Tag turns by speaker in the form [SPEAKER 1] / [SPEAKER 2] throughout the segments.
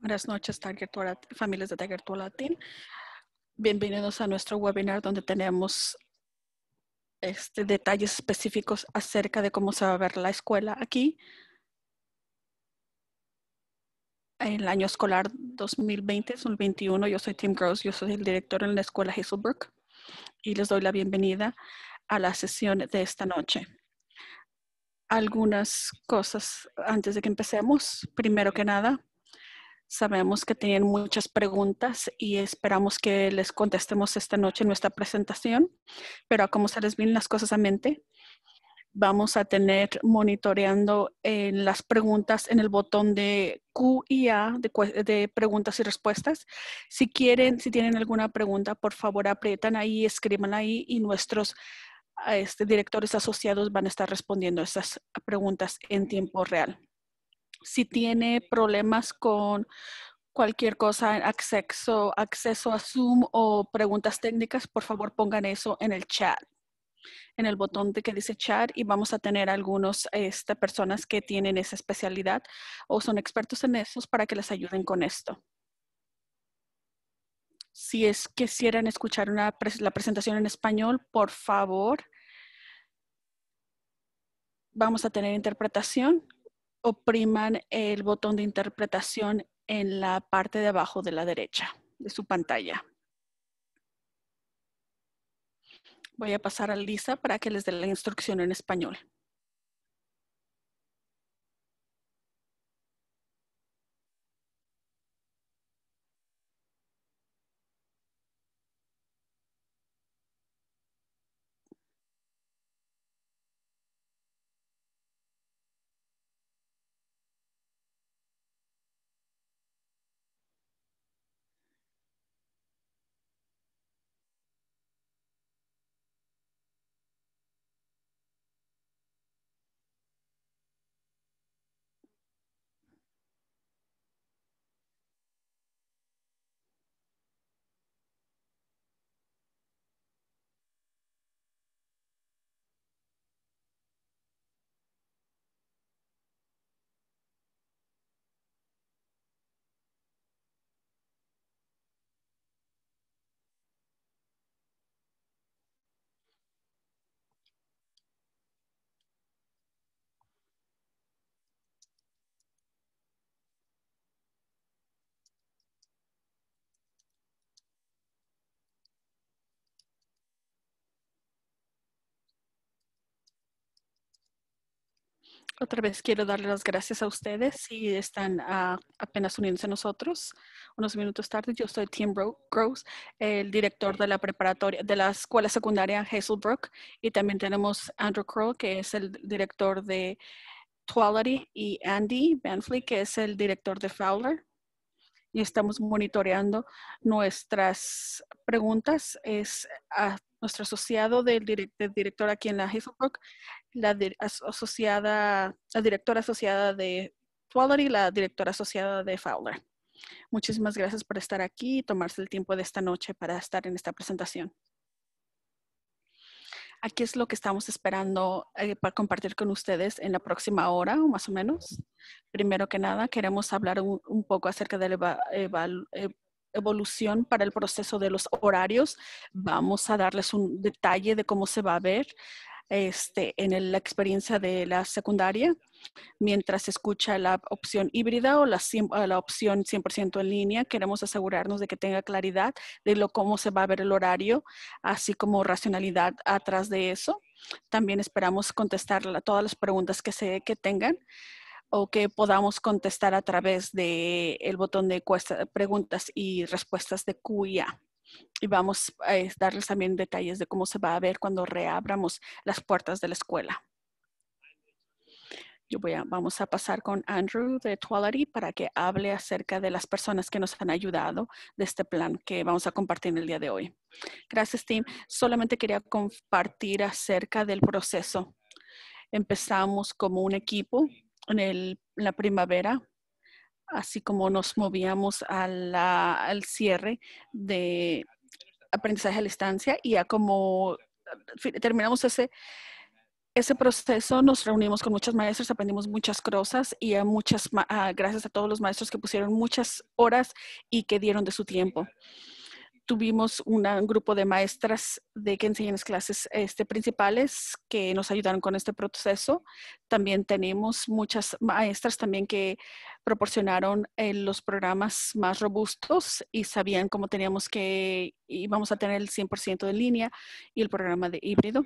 [SPEAKER 1] Buenas noches, Target familias de to Latin. Bienvenidos a nuestro webinar donde tenemos este, detalles específicos acerca de cómo se va a ver la escuela aquí en el año escolar 2020-2021. Yo soy Tim Gross, yo soy el director en la escuela Hazelbrook y les doy la bienvenida a la sesión de esta noche algunas cosas antes de que empecemos. Primero que nada, Sabemos que tienen muchas preguntas y esperamos que les contestemos esta noche en nuestra presentación, pero como se les vienen las cosas a mente, vamos a tener monitoreando eh, las preguntas en el botón de Q y A de, preguntas y respuestas. Si quieren, si tienen alguna pregunta, por favor aprietan ahí, escriban ahí y nuestros este, directores asociados van a estar respondiendo esas preguntas en tiempo real si tiene problemas con cualquier cosa, acceso, acceso a Zoom o preguntas técnicas, por favor pongan eso en el chat, en el botón de que dice chat y vamos a tener algunas este, personas que tienen esa especialidad o son expertos en eso para que les ayuden con esto. Si es que quisieran escuchar la presentación en español, por favor, vamos a tener interpretación opriman el botón de interpretación en la parte de abajo de la derecha de su pantalla. Voy a pasar a Lisa para que les dé la instrucción en español. Otra vez quiero darle las gracias a ustedes si están ah, apenas uniéndose a nosotros. Unos minutos tarde, yo soy Tim Gross, el director de la preparatoria de la escuela secundaria Hazelbrook y también tenemos Andrew crow que es el director de Quality y Andy Benfley, que es el director de Fowler. Y estamos monitoreando nuestras preguntas. Es a nuestro asociado del director aquí en la Hazelbrook, la asociada, la directora asociada de y la directora asociada de Fowler. Muchísimas gracias por estar aquí y tomarse el tiempo de esta noche para estar en esta presentación. Aquí es lo que estamos esperando eh, para compartir con ustedes en la próxima hora, o más o menos. Primero que nada, queremos hablar un poco acerca de la e-, evolución para el proceso de los horarios. Vamos a darles un detalle de cómo se va a ver. Este, en la experiencia de la secundaria, mientras escucha la opción híbrida o la, opción 100% en línea. Queremos asegurarnos de que tenga claridad de lo, cómo se va a ver el horario, así como racionalidad atrás de eso. También esperamos contestar todas las preguntas que, se, tengan o que podamos contestar a través del el botón de preguntas y respuestas de Q&A y vamos a darles también detalles de cómo se va a ver cuando reabramos las puertas de la escuela. Yo voy a, vamos a pasar con Andrew de Tuality para que hable acerca de las personas que nos han ayudado de este plan que vamos a compartir en el día de hoy. Gracias, Tim. Solamente quería compartir acerca del proceso. Empezamos como un equipo en la primavera así como nos movíamos al cierre de aprendizaje a la distancia y ya como terminamos ese, proceso, nos reunimos con muchos maestros, aprendimos muchas cosas y a muchas, gracias a todos los maestros que pusieron muchas horas y que dieron de su tiempo tuvimos un grupo de maestras de que enseñan las clases este, principales que nos ayudaron con este proceso. También tenemos muchas maestras también que proporcionaron eh, los programas más robustos y sabían cómo teníamos que íbamos a tener el 100% de línea y el programa de híbrido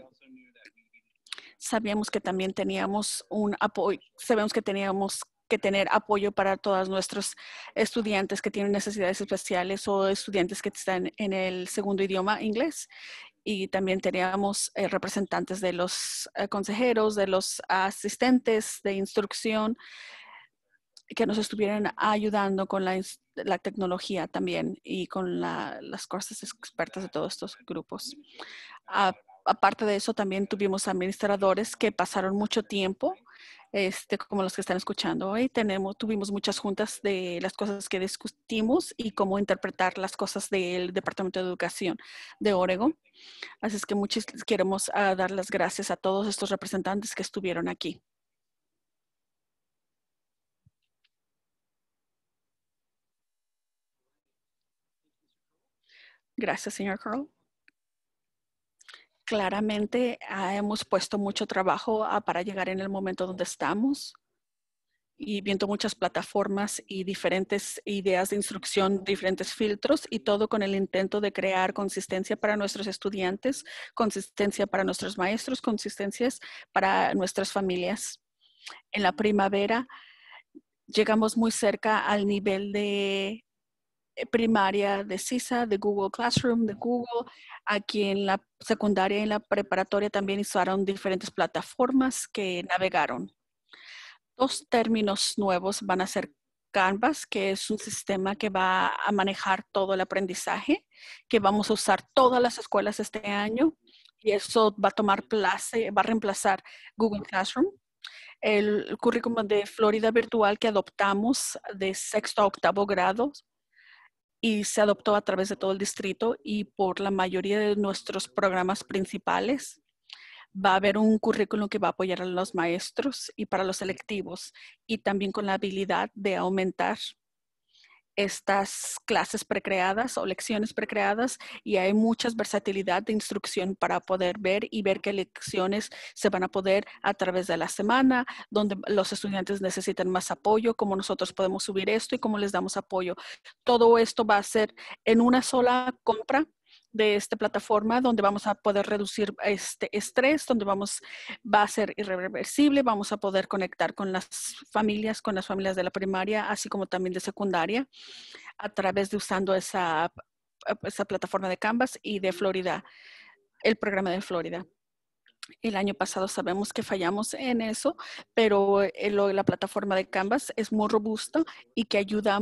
[SPEAKER 1] sabíamos que también teníamos un apoyo, sabemos que teníamos que tener apoyo para todos nuestros estudiantes que tienen necesidades especiales o estudiantes que están en el segundo idioma inglés. Y también teníamos eh, representantes de los eh, consejeros, de los asistentes de instrucción que nos estuvieran ayudando con la, tecnología también y con las cosas expertas de todos estos grupos. Ah, aparte de eso, también tuvimos administradores que pasaron mucho tiempo, este, como los que están escuchando hoy. Tenemos, tuvimos muchas juntas de las cosas que discutimos y cómo interpretar las cosas del Departamento de Educación de Oregon. Así es que muchos queremos ah, dar las gracias a todos estos representantes que estuvieron aquí. Gracias, señor Carl claramente ah, hemos puesto mucho trabajo ah, para llegar en el momento donde estamos y viendo muchas plataformas y diferentes ideas de instrucción, diferentes filtros y todo con el intento de crear consistencia para nuestros estudiantes, consistencia para nuestros maestros, consistencias para nuestras familias. En la primavera llegamos muy cerca al nivel de eh, primaria de CISA, de Google Classroom, de Google. Aquí en la secundaria y en la preparatoria también usaron diferentes plataformas que navegaron. Dos términos nuevos van a ser Canvas, que es un sistema que va a manejar todo el aprendizaje, que vamos a usar todas las escuelas este año y eso va a tomar place, va a reemplazar Google Classroom el currículum de Florida Virtual que adoptamos de sexto a octavo grado y se adoptó a través de todo el distrito y por la mayoría de nuestros programas principales va a haber un currículum que va a apoyar a los maestros y para los selectivos y también con la habilidad de aumentar estas clases precreadas o lecciones precreadas y hay mucha versatilidad de instrucción para poder ver y ver qué lecciones se van a poder a través de la semana, donde los estudiantes necesitan más apoyo, cómo nosotros podemos subir esto y cómo les damos apoyo. Todo esto va a ser en una sola compra de esta plataforma donde vamos a poder reducir este estrés, donde vamos, va a ser irreversible, vamos a poder conectar con las familias, con las familias de la primaria, así como también de secundaria, a través de usando esa, esa plataforma de Canvas y de Florida, el programa de Florida. El año pasado sabemos que fallamos en eso, pero eh, la plataforma de Canvas es muy robusta y que ayuda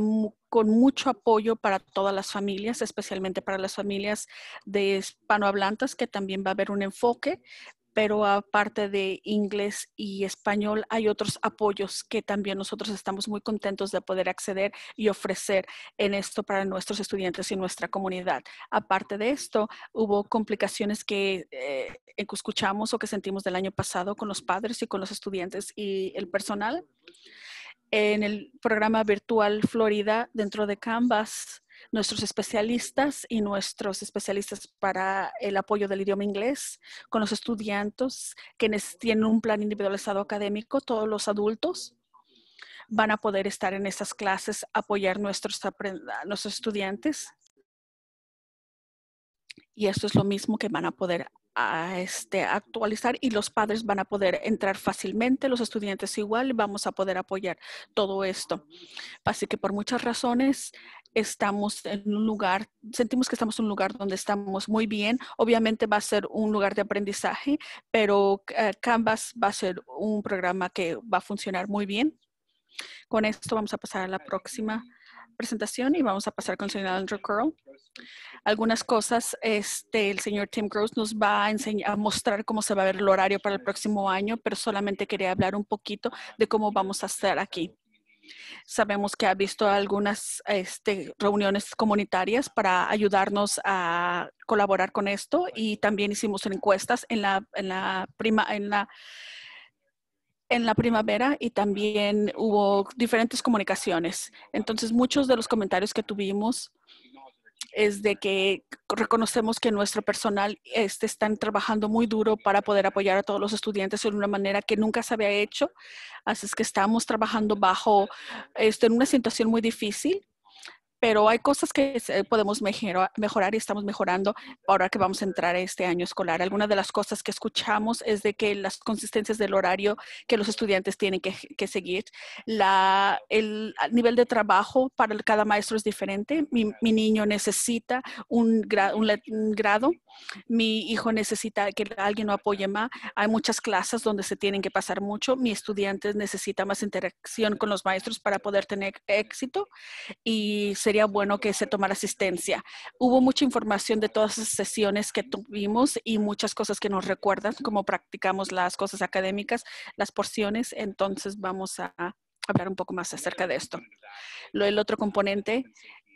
[SPEAKER 1] con mucho apoyo para todas las familias, especialmente para las familias de hispanohablantes, que también va a haber un enfoque, pero aparte de inglés y español, hay otros apoyos que también nosotros estamos muy contentos de poder acceder y ofrecer en esto para nuestros estudiantes y nuestra comunidad. Aparte de esto, hubo complicaciones que eh, escuchamos o que sentimos del año pasado con los padres y con los estudiantes y el personal en el programa virtual Florida dentro de Canvas. Nuestros especialistas y nuestros especialistas para el apoyo del idioma inglés con los estudiantes que tienen un plan individualizado académico, todos los adultos van a poder estar en esas clases, apoyar nuestros, nuestros estudiantes. Y esto es lo mismo que van a poder a este, actualizar y los padres van a poder entrar fácilmente, los estudiantes igual, vamos a poder apoyar todo esto. Así que por muchas razones estamos en un lugar, sentimos que estamos en un lugar donde estamos muy bien. Obviamente va a ser un lugar de aprendizaje, pero eh, Canvas va a ser un programa que va a funcionar muy bien. Con esto vamos a pasar a la próxima presentación y vamos a pasar con el señor Andrew Curl. Algunas cosas, este, el señor Tim Gross nos va a, enseñar, a mostrar cómo se va a ver el horario para el próximo año, pero solamente quería hablar un poquito de cómo vamos a estar aquí. Sabemos que ha visto algunas este, reuniones comunitarias para ayudarnos a colaborar con esto y también hicimos encuestas en la, en la prima, en la en la primavera y también hubo diferentes comunicaciones. Entonces, muchos de los comentarios que tuvimos es de que reconocemos que nuestro personal este, trabajando muy duro para poder apoyar a todos los estudiantes de una manera que nunca se había hecho. Así es que estamos trabajando bajo, este, en una situación muy difícil pero hay cosas que eh, podemos mejorar y estamos mejorando ahora que vamos a entrar a este año escolar. Algunas de las cosas que escuchamos es de que las consistencias del horario que los estudiantes tienen que, seguir, la, el nivel de trabajo para cada maestro es diferente. Mi, mi niño necesita un, un, un, grado, mi hijo necesita que alguien lo apoye más. Hay muchas clases donde se tienen que pasar mucho. Mi estudiante necesita más interacción con los maestros para poder tener éxito y se sería bueno que se tomara asistencia. Hubo mucha información de todas las sesiones que tuvimos y muchas cosas que nos recuerdan, cómo practicamos las cosas académicas, las porciones. Entonces vamos a hablar un poco más acerca de esto. Lo, el otro componente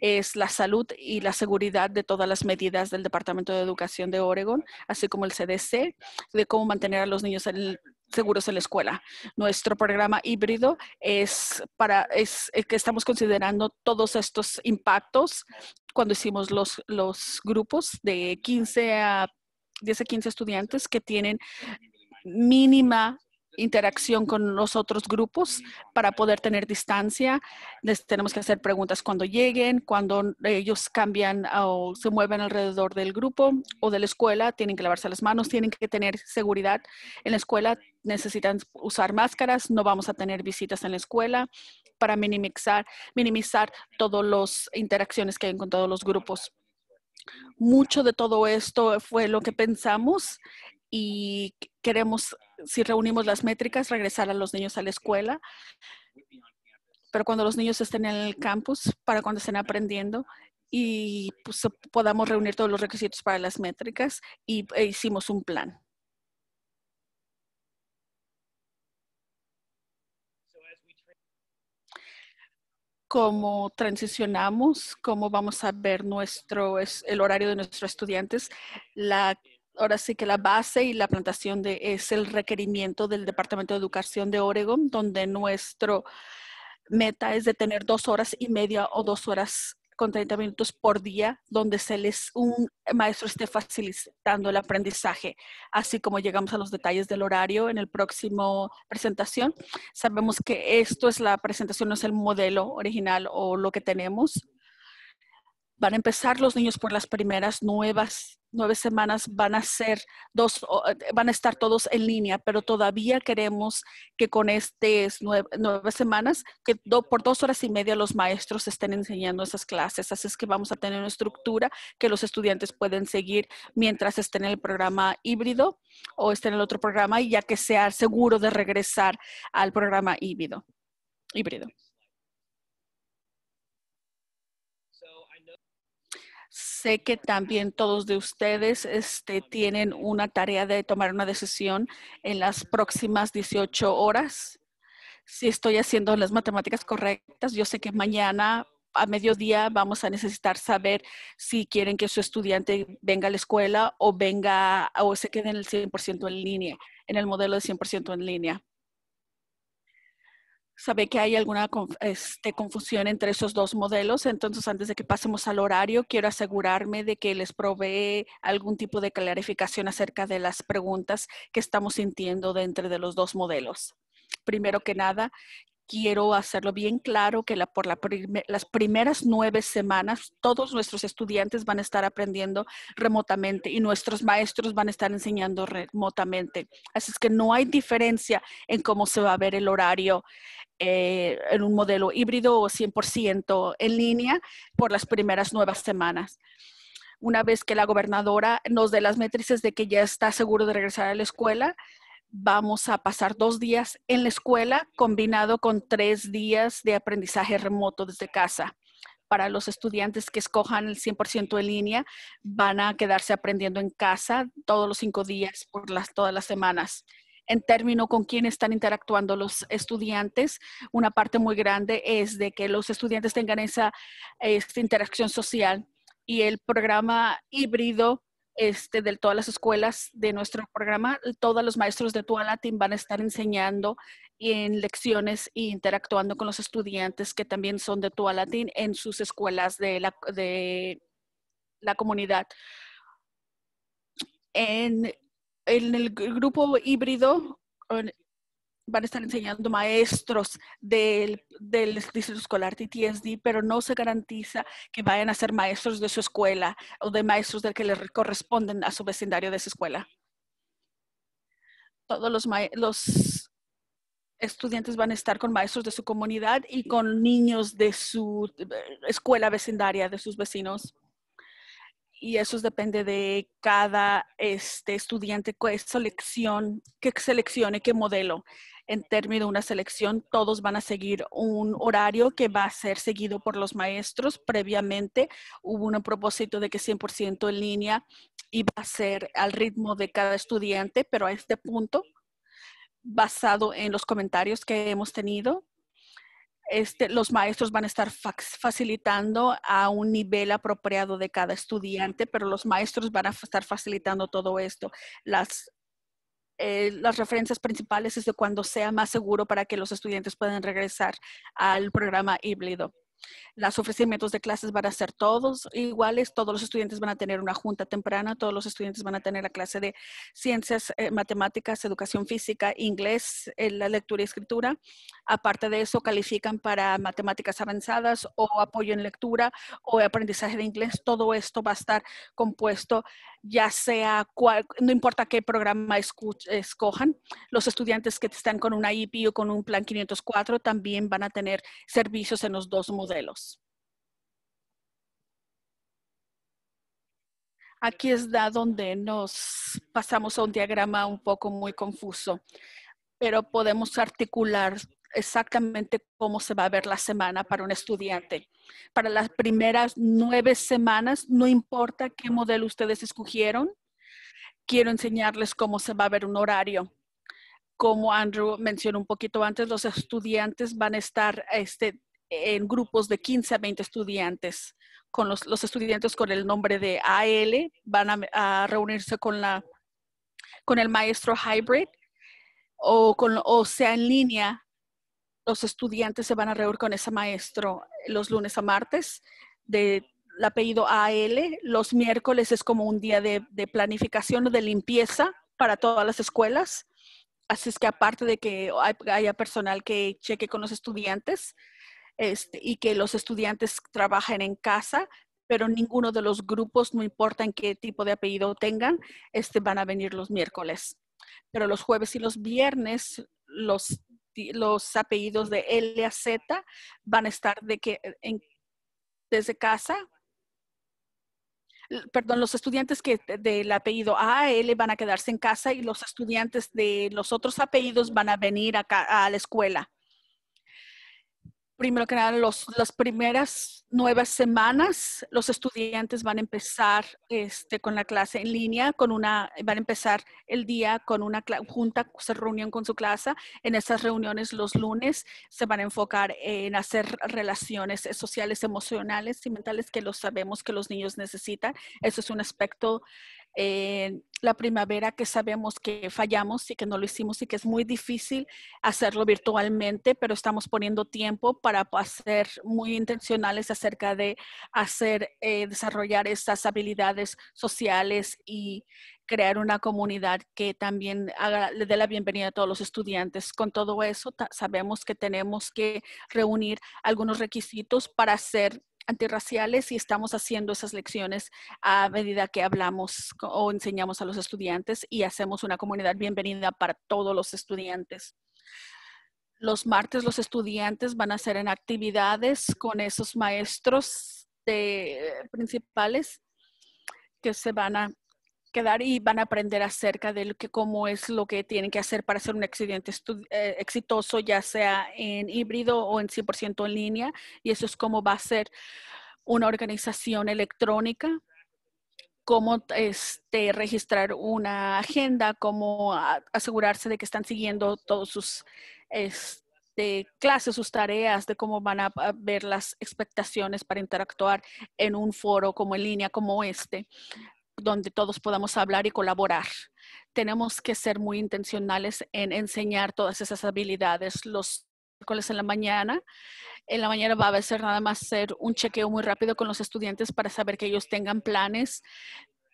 [SPEAKER 1] es la salud y la seguridad de todas las medidas del Departamento de Educación de Oregon, así como el CDC, de cómo mantener a los niños seguros en la escuela. Nuestro programa híbrido es para es, que estamos considerando todos estos impactos cuando hicimos los, los grupos de 15 a 10 a 15 estudiantes que tienen mínima interacción con los otros grupos para poder tener distancia. Les tenemos que hacer preguntas cuando lleguen, cuando ellos cambian o se mueven alrededor del grupo o de la escuela, tienen que lavarse las manos, tienen que tener seguridad en la escuela, necesitan usar máscaras, no vamos a tener visitas en la escuela para minimizar, minimizar todas las interacciones que hay con todos los grupos mucho de todo esto fue lo que pensamos y queremos, si reunimos las métricas, regresar a los niños a la escuela. Pero cuando los niños estén en el campus, para cuando estén aprendiendo y pues, podamos reunir todos los requisitos para las métricas y e hicimos un plan. cómo transicionamos, cómo vamos a ver nuestro, el horario de nuestros estudiantes, la ahora sí que la base y la plantación de, es el requerimiento del Departamento de Educación de Oregon, donde nuestro meta es de tener dos horas y media o dos horas con 30 minutos por día, donde se les, un maestro esté facilitando el aprendizaje, así como llegamos a los detalles del horario en el próximo presentación. Sabemos que esto es la presentación, no es el modelo original o lo que tenemos, van a empezar los niños por las primeras nuevas nueve semanas van a ser dos, van a estar todos en línea, pero todavía queremos que con estas nueve, semanas, que por dos horas y media los maestros estén enseñando esas clases. Así es que vamos a tener una estructura que los estudiantes pueden seguir mientras estén en el programa híbrido o estén en el otro programa y ya que sea seguro de regresar al programa híbrido. híbrido. sé que también todos de ustedes este, tienen una tarea de tomar una decisión en las próximas 18 horas. Si estoy haciendo las matemáticas correctas, yo sé que mañana a mediodía vamos a necesitar saber si quieren que su estudiante venga a la escuela o venga o se quede en el 100% en línea, en el modelo de 100% en línea sabe que hay alguna este, confusión entre esos dos modelos, entonces antes de que pasemos al horario, quiero asegurarme de que les provee algún tipo de clarificación acerca de las preguntas que estamos sintiendo dentro de los dos modelos. Primero que nada, quiero hacerlo bien claro que por las primeras nueve semanas todos nuestros estudiantes van a estar aprendiendo remotamente y nuestros maestros van a estar enseñando remotamente. Así es que no hay diferencia en cómo se va a ver el horario eh, en un modelo híbrido o 100% en línea por las primeras nuevas semanas una vez que la gobernadora nos dé las métricas de que ya está seguro de regresar a la escuela, vamos a pasar dos días en la escuela combinado con tres días de aprendizaje remoto desde casa. Para los estudiantes que escojan el 100% en línea, van a quedarse aprendiendo en casa todos los cinco días por las, todas las semanas. En término con quién están interactuando los estudiantes, una parte muy grande es de que los estudiantes tengan esa interacción social y el programa híbrido este, de todas las escuelas de nuestro programa, todos los maestros de Tua Latin van a estar enseñando en lecciones e interactuando con los estudiantes que también son de Tua Latin en sus escuelas de la, de la comunidad. En, en el grupo híbrido, van a estar enseñando maestros del, del distrito escolar TTSD, pero no se garantiza que vayan a ser maestros de su escuela o de maestros del que les corresponden a su vecindario de su escuela. Todos los, estudiantes van a estar con maestros de su comunidad y con niños de su eh, escuela vecindaria, de sus vecinos y eso depende de cada este, estudiante, qué selección, que seleccione, qué modelo en términos de una selección, todos van a seguir un horario que va a ser seguido por los maestros. Previamente hubo un propósito de que 100% en línea iba a ser al ritmo de cada estudiante, pero a este punto, basado en los comentarios que hemos tenido, este, los maestros van a estar facilitando a un nivel apropiado de cada estudiante, pero los maestros van a estar facilitando todo esto. Las eh, las referencias principales es de cuando sea más seguro para que los estudiantes puedan regresar al programa híbrido. Los ofrecimientos de clases van a ser todos iguales, todos los estudiantes van a tener una junta temprana, todos los estudiantes van a tener la clase de ciencias, eh, matemáticas, educación física, inglés, eh, la lectura y escritura. Aparte de eso, califican para matemáticas avanzadas o apoyo en lectura o aprendizaje de inglés. Todo esto va a estar compuesto ya sea cual, no importa qué programa escojan, los estudiantes que están con una IP o con un plan 504 también van a tener servicios en los dos modelos. Aquí es da donde nos pasamos a un diagrama un poco muy confuso, pero podemos articular exactamente cómo se va a ver la semana para un estudiante. Para las primeras nueve semanas, no importa qué modelo ustedes escogieron, quiero enseñarles cómo se va a ver un horario. Como Andrew mencionó un poquito antes, los estudiantes van a estar este, en grupos de 15 a 20 estudiantes. Con los, los estudiantes con el nombre de AL van a, a reunirse con, la, con el maestro hybrid o, con, o sea en línea los estudiantes se van a reunir con ese maestro los lunes a martes de apellido AL. Los miércoles es como un día de, planificación o de limpieza para todas las escuelas. Así es que aparte de que haya personal que cheque con los estudiantes este, y que los estudiantes trabajen en casa, pero ninguno de los grupos, no importa en qué tipo de apellido tengan, este, van a venir los miércoles. Pero los jueves y los viernes los los apellidos de L a Z van a estar de que, eh, en, desde casa. Perdón, los estudiantes que del apellido A a L van a quedarse en casa y los estudiantes de los otros apellidos van a venir a la escuela primero que nada, los, las primeras nuevas semanas, los estudiantes van a empezar este, con la clase en línea, con una, van a empezar el día con una junta, reunión con su clase. En esas reuniones los lunes se van a enfocar en hacer relaciones sociales, emocionales y mentales que los sabemos que los niños necesitan. Eso es un aspecto la primavera que sabemos que fallamos y que no lo hicimos y que es muy difícil hacerlo virtualmente, pero estamos poniendo tiempo para ser muy intencionales acerca de hacer, eh, desarrollar esas habilidades sociales y crear una comunidad que también haga, le dé la bienvenida a todos los estudiantes. Con todo eso, sabemos que tenemos que reunir algunos requisitos para hacer antirraciales y estamos haciendo esas lecciones a medida que hablamos o enseñamos a los estudiantes y hacemos una comunidad bienvenida para todos los estudiantes. Los martes los estudiantes van a hacer en actividades con esos maestros de, eh, principales que se van a quedar y van a aprender acerca de lo que, cómo es lo que tienen que hacer para hacer un accidente eh, exitoso, ya sea en híbrido o en 100% en línea. Y eso es cómo va a ser una organización electrónica cómo este, registrar una agenda, cómo asegurarse de que están siguiendo todos sus este, clases, sus tareas, de cómo van a ver las expectaciones para interactuar en un foro como en línea como este donde todos podamos hablar y colaborar. Tenemos que ser muy intencionales en enseñar todas esas habilidades. Los miércoles en la mañana, en la mañana va a ser nada más hacer un chequeo muy rápido con los estudiantes para saber que ellos tengan planes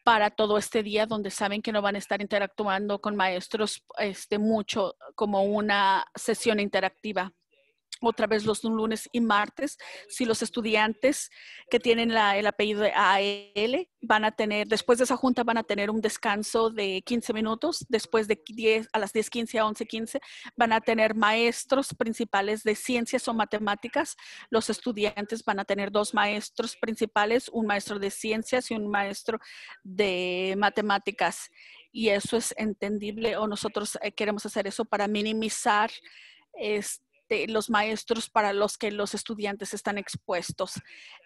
[SPEAKER 1] para todo este día donde saben que no van a estar interactuando con maestros este, mucho como una sesión interactiva otra vez los lunes y martes, si los estudiantes que tienen el apellido de AL van a tener, después de esa junta van a tener un descanso de 15 minutos, después de 10, a las 10.15 a 11.15 van a tener maestros principales de ciencias o matemáticas, los estudiantes van a tener dos maestros principales, un maestro de ciencias y un maestro de matemáticas. Y eso es entendible o nosotros eh, queremos hacer eso para minimizar este este, los maestros para los que los estudiantes están expuestos.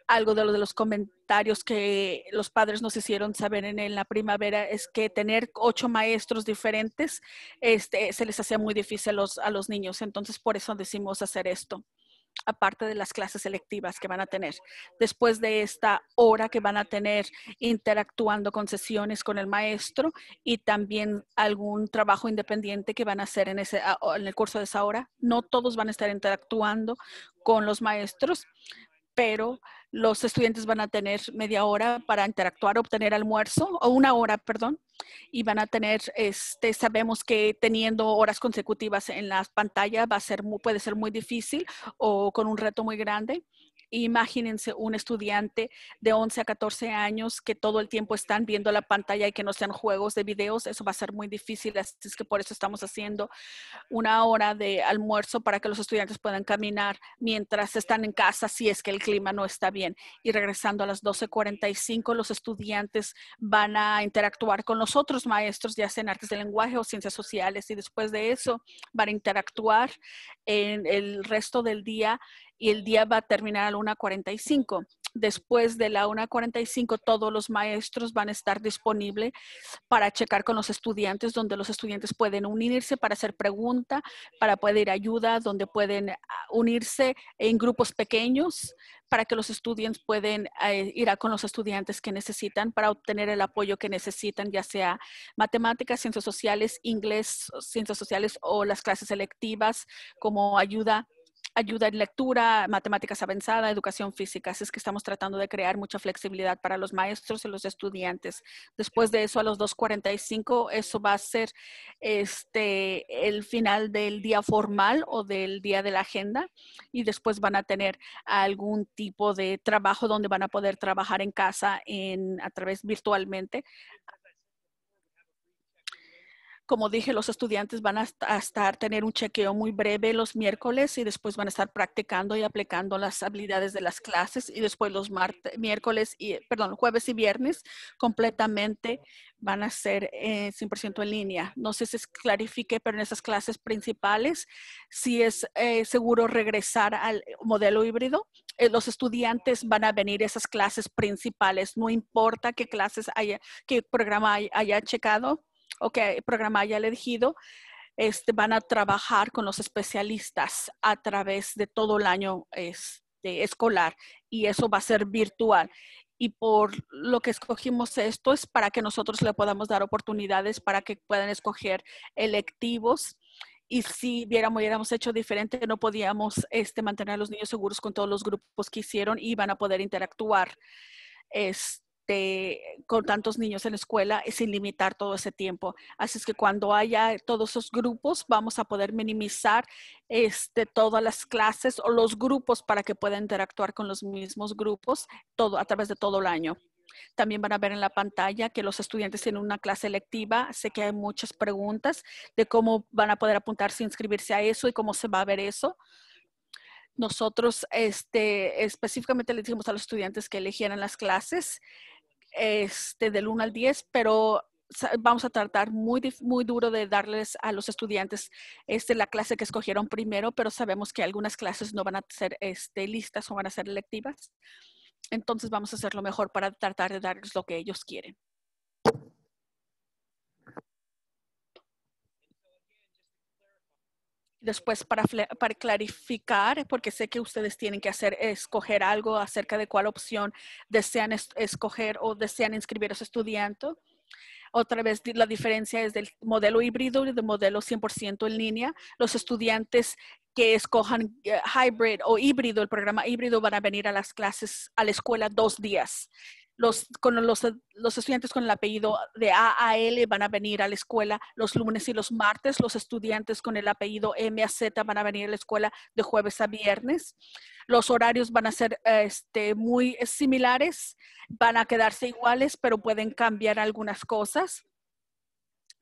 [SPEAKER 1] Algo de, los comentarios que los padres nos hicieron saber en, la primavera es que tener ocho maestros diferentes este, se les hacía muy difícil a los, a los niños. Entonces, por eso decimos hacer esto aparte de las clases selectivas que van a tener. Después de esta hora que van a tener interactuando con sesiones con el maestro y también algún trabajo independiente que van a hacer en, ese, en el curso de esa hora, no todos van a estar interactuando con los maestros, pero los estudiantes van a tener media hora para interactuar, obtener almuerzo, o una hora, perdón, y van a tener, este, sabemos que teniendo horas consecutivas en las pantallas puede ser muy difícil o con un reto muy grande. Imagínense un estudiante de 11 a 14 años que todo el tiempo están viendo la pantalla y que no sean juegos de videos. Eso va a ser muy difícil, así es que por eso estamos haciendo una hora de almuerzo para que los estudiantes puedan caminar mientras están en casa si es que el clima no está bien. Y regresando a las 12.45, los estudiantes van a interactuar con los otros maestros, ya sea en artes del lenguaje o ciencias sociales, y después de eso van a interactuar en el resto del día y el día va a terminar a la 1.45. Después de la 1.45, todos los maestros van a estar disponibles para checar con los estudiantes, donde los estudiantes pueden unirse para hacer preguntas, para pedir ayuda, donde pueden ah, unirse en grupos pequeños para que los estudiantes puedan eh, ir a con los estudiantes que necesitan para obtener el apoyo que necesitan, ya sea matemáticas, ciencias sociales, inglés, ciencias sociales o las clases selectivas como ayuda ayuda en lectura, matemáticas avanzada, educación física. Así es que estamos tratando de crear mucha flexibilidad para los maestros y los estudiantes. Después de eso, a los 2.45, eso va a ser este, el final del día formal o del día de la agenda. Y después van a tener algún tipo de trabajo donde van a poder trabajar en casa en, a través virtualmente como dije, los estudiantes van a, estar, tener un chequeo muy breve los miércoles y después van a estar practicando y aplicando las habilidades de las clases y después los martes, miércoles y, eh, perdón, jueves y viernes completamente van a ser 100% eh, en línea. No sé si clarifique, pero en esas clases principales, si es eh, seguro regresar al modelo híbrido, los estudiantes van a venir a esas clases principales, no importa qué clases haya, qué programa haya checado, o que el programa haya elegido, este, van a trabajar con los especialistas a través de todo el año este, escolar y eso va a ser virtual. Y por lo que escogimos esto es para que nosotros le podamos dar oportunidades para que puedan escoger electivos y si viéramos, hubiéramos hecho diferente, no podíamos este, mantener a los niños seguros con todos los grupos que hicieron y van a poder interactuar con tantos niños en la escuela eh, sin limitar todo ese tiempo. Así es que cuando haya eh, todos esos grupos, vamos a poder minimizar este, todas las clases o los grupos para que puedan interactuar con los mismos grupos todo, a través de todo el año. También van a ver en la pantalla que los estudiantes tienen una clase electiva. Sé que hay muchas preguntas de cómo van a poder apuntarse, inscribirse a eso y cómo se va a ver eso nosotros este, específicamente le dijimos a los estudiantes que eligieran las clases este, del 1 al 10, pero vamos a tratar muy, muy duro de darles a los estudiantes este, la clase que escogieron primero, pero sabemos que algunas clases no van a ser este, listas o van a ser electivas. Entonces vamos a hacer lo mejor para tratar de darles lo que ellos quieren. Después, para, para clarificar, porque sé que ustedes tienen que hacer, escoger algo acerca de cuál opción desean escoger o desean inscribir a su estudiante. Otra vez, la diferencia es del modelo híbrido y del modelo 100% en línea. Los estudiantes que escojan eh, hybrid o híbrido, el programa híbrido, van a venir a las clases, a la escuela dos días los, con los, estudiantes con el apellido de AAL van a venir a la escuela los lunes y los martes. Los estudiantes con el apellido MAZ van a venir a la escuela de jueves a viernes. Los horarios van a ser este, muy similares, van a quedarse iguales, pero pueden cambiar algunas cosas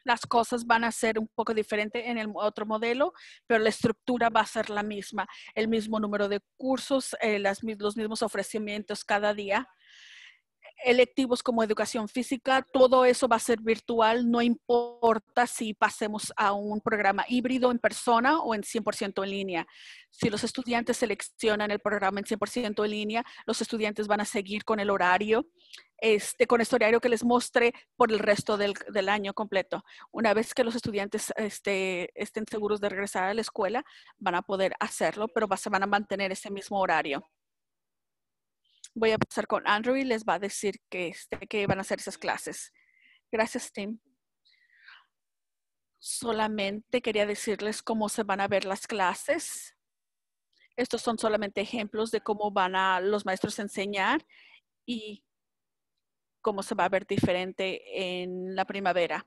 [SPEAKER 1] las cosas van a ser un poco diferente en el otro modelo, pero la estructura va a ser la misma, el mismo número de cursos, eh, los mismos ofrecimientos cada día electivos como educación física, todo eso va a ser virtual, no importa si pasemos a un programa híbrido en persona o en 100% en línea. Si los estudiantes seleccionan el programa en 100% en línea, los estudiantes van a seguir con el horario, este, con este horario que les mostré por el resto del, año completo. Una vez que los estudiantes este, estén seguros de regresar a la escuela, van a poder hacerlo, pero van a mantener ese mismo horario voy a pasar con Andrew y les va a decir que, este, que van a hacer esas clases. Gracias, Tim. Solamente quería decirles cómo se van a ver las clases. Estos son solamente ejemplos de cómo van a los maestros enseñar y cómo se va a ver diferente en la primavera.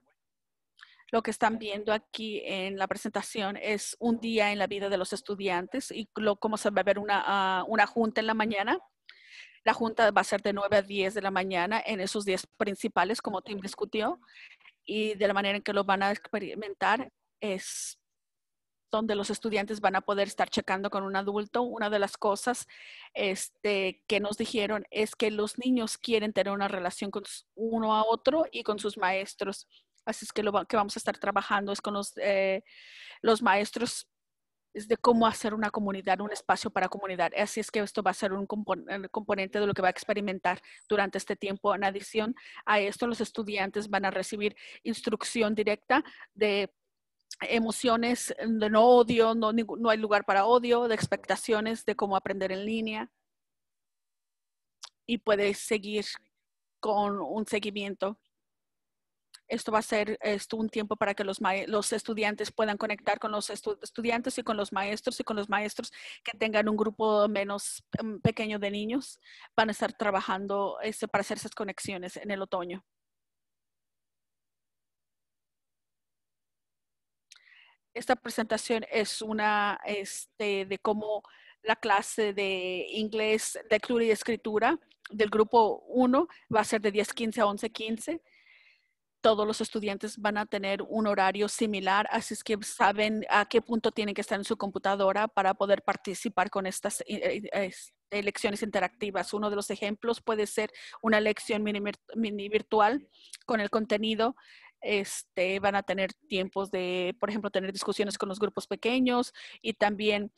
[SPEAKER 1] Lo que están viendo aquí en la presentación es un día en la vida de los estudiantes y cómo se va a ver una, ah, una junta en la mañana. La junta va a ser de 9 a 10 de la mañana en esos días principales, como Tim discutió, y de la manera en que lo van a experimentar es donde los estudiantes van a poder estar checando con un adulto. Una de las cosas este, que nos dijeron es que los niños quieren tener una relación con uno a otro y con sus maestros. Así es que lo que vamos a estar trabajando es con los, eh, los maestros es de cómo hacer una comunidad, un espacio para comunidad. Así es que esto va a ser un eh, componente de lo que va a experimentar durante este tiempo. En adición a esto, los estudiantes van a recibir instrucción directa de emociones de no odio, no, no hay lugar para odio, de expectaciones, de cómo aprender en línea. Y puedes seguir con un seguimiento esto va a ser un tiempo para que los, estudiantes puedan conectar con los estudiantes y con los maestros y con los maestros que tengan un grupo menos em, pequeño de niños. Van a estar trabajando para hacer esas conexiones en el otoño. Esta presentación es una este, de cómo la clase de inglés, lectura y escritura del grupo 1 va a ser de 10.15 a 11.15 15 todos los estudiantes van a tener un horario similar, así es que saben a qué punto tienen que estar en su computadora para poder participar con estas eh, eh, elecciones interactivas. Uno de los ejemplos puede ser una lección mini, virtual con el contenido este, van a tener tiempos de, por ejemplo, tener discusiones con los grupos pequeños y también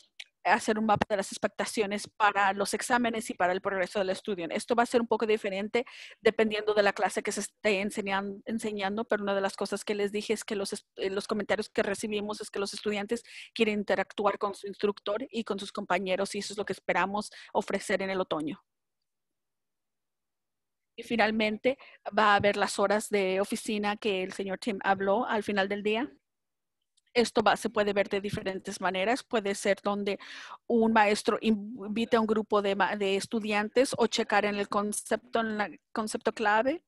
[SPEAKER 1] hacer un mapa de las expectaciones para los exámenes y para el progreso del estudio. Esto va a ser un poco diferente dependiendo de la clase que se esté enseñando, pero una de las cosas que les dije es que los, eh, los comentarios que recibimos es que los estudiantes quieren interactuar con su instructor y con sus compañeros y eso es lo que esperamos ofrecer en el otoño. Y finalmente va a haber las horas de oficina que el señor Tim habló al final del día esto se puede ver de diferentes maneras. Puede ser donde un maestro invite a un grupo de, estudiantes o checar en el concepto, en concepto clave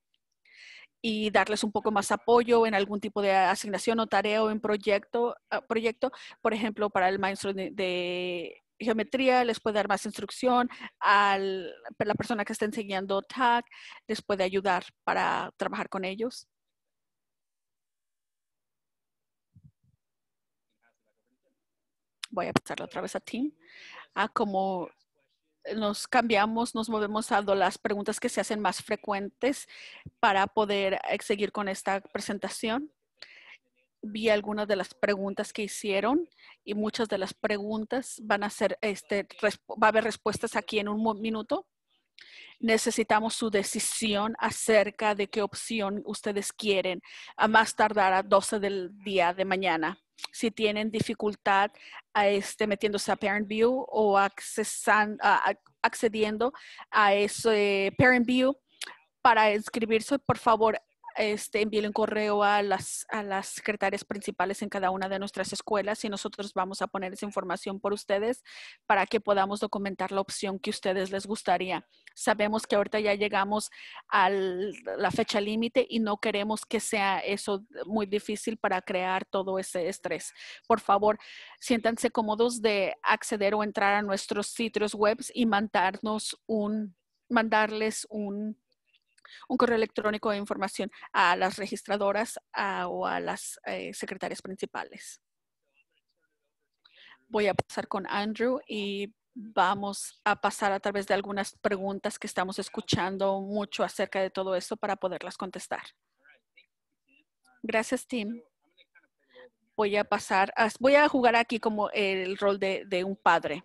[SPEAKER 1] y darles un poco más apoyo en algún tipo de asignación o tarea o en proyecto, ah, proyecto. Por ejemplo, para el maestro de, geometría, les puede dar más instrucción, a la persona que está enseñando TAC les puede ayudar para trabajar con ellos. voy a pasar otra vez a Tim, a cómo nos cambiamos, nos movemos a las preguntas que se hacen más frecuentes para poder eh, seguir con esta presentación. Vi algunas de las preguntas que hicieron y muchas de las preguntas van a ser, este, va a haber respuestas aquí en un minuto. Necesitamos su decisión acerca de qué opción ustedes quieren a más tardar a 12 del día de mañana si tienen dificultad a este, metiéndose a Parent View o accediendo a ese Parent View para inscribirse, por favor, este, envíen un correo a las, a las secretarias principales en cada una de nuestras escuelas y nosotros vamos a poner esa información por ustedes para que podamos documentar la opción que ustedes les gustaría. Sabemos que ahorita ya llegamos a la fecha límite y no queremos que sea eso muy difícil para crear todo ese estrés. Por favor, siéntanse cómodos de acceder o entrar a nuestros sitios web y mandarnos un, mandarles un un correo electrónico de información a las registradoras o a las eh, secretarias principales. Voy a pasar con Andrew y vamos a pasar a través de algunas preguntas que estamos escuchando mucho acerca de todo esto para poderlas contestar. Gracias, Tim. Voy a pasar, voy a jugar aquí como el rol de un padre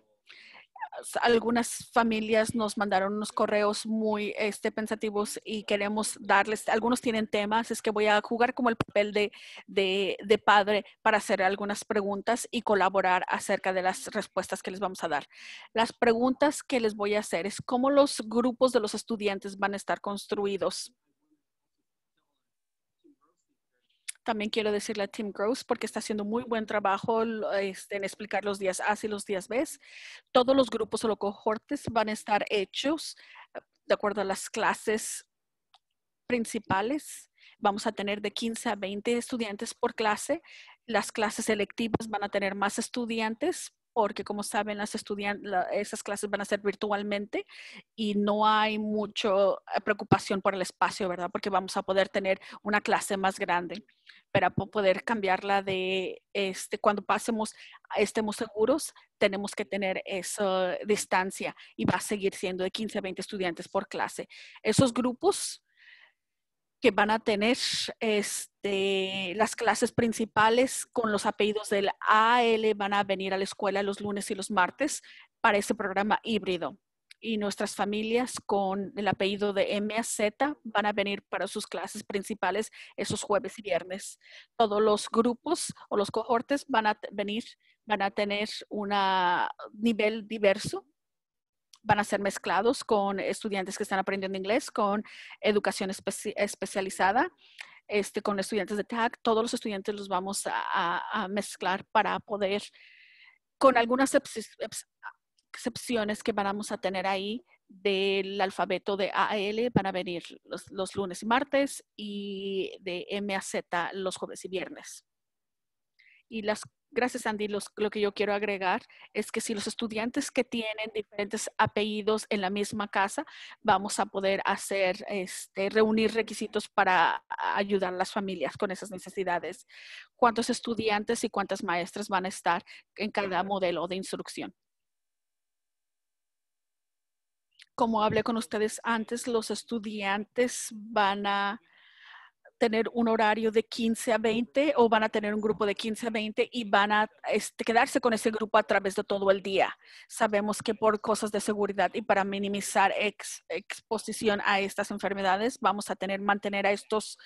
[SPEAKER 1] algunas familias nos mandaron unos correos muy este, pensativos y queremos darles, algunos tienen temas, es que voy a jugar como el papel de, de, padre para hacer algunas preguntas y colaborar acerca de las respuestas que les vamos a dar. Las preguntas que les voy a hacer es cómo los grupos de los estudiantes van a estar construidos También quiero decirle a Tim Gross porque está haciendo muy buen trabajo este, en explicar los días A y los días B. Todos los grupos o los cohortes van a estar hechos eh, de acuerdo a las clases principales. Vamos a tener de 15 a 20 estudiantes por clase. Las clases electivas van a tener más estudiantes porque como saben, las esas clases van a ser virtualmente y no hay mucha eh, preocupación por el espacio, ¿verdad? Porque vamos a poder tener una clase más grande para poder cambiarla de este, cuando pasemos, estemos seguros, tenemos que tener esa distancia y va a seguir siendo de 15 a 20 estudiantes por clase. Esos grupos que van a tener este, las clases principales con los apellidos del AL van a venir a la escuela los lunes y los martes para ese programa híbrido y nuestras familias con el apellido de M van a venir para sus clases principales esos jueves y viernes. Todos los grupos o los cohortes van a venir, van a tener un nivel diverso, van a ser mezclados con estudiantes que están aprendiendo inglés, con educación especializada. Este, con estudiantes de TAC, todos los estudiantes los vamos a, mezclar para poder, con algunas excepciones que vamos a tener ahí del alfabeto de AL van a venir los, lunes y martes y de M Z los jueves y viernes. Y las gracias Andy, lo que yo quiero agregar es que si los estudiantes que tienen diferentes apellidos en la misma casa, vamos a poder hacer, este, reunir requisitos para ayudar a las familias con esas necesidades. ¿Cuántos estudiantes y cuántas maestras van a estar en cada modelo de instrucción? como hablé con ustedes antes, los estudiantes van a tener un horario de 15 a 20 o van a tener un grupo de 15 a 20 y van a este, quedarse con ese grupo a través de todo el día. Sabemos que por cosas de seguridad y para minimizar exposición a estas enfermedades, vamos a tener mantener a estos,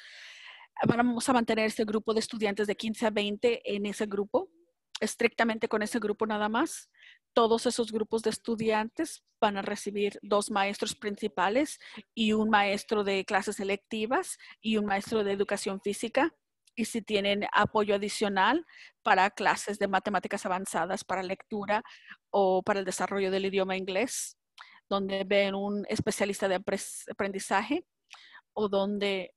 [SPEAKER 1] vamos a mantener ese grupo de estudiantes de 15 a 20 en ese grupo, estrictamente con ese grupo nada más todos esos grupos de estudiantes van a recibir dos maestros principales y un maestro de clases electivas y un maestro de educación física. Y si tienen apoyo adicional para clases de matemáticas avanzadas, para lectura o para el desarrollo del idioma inglés, donde ven un especialista de aprendizaje o donde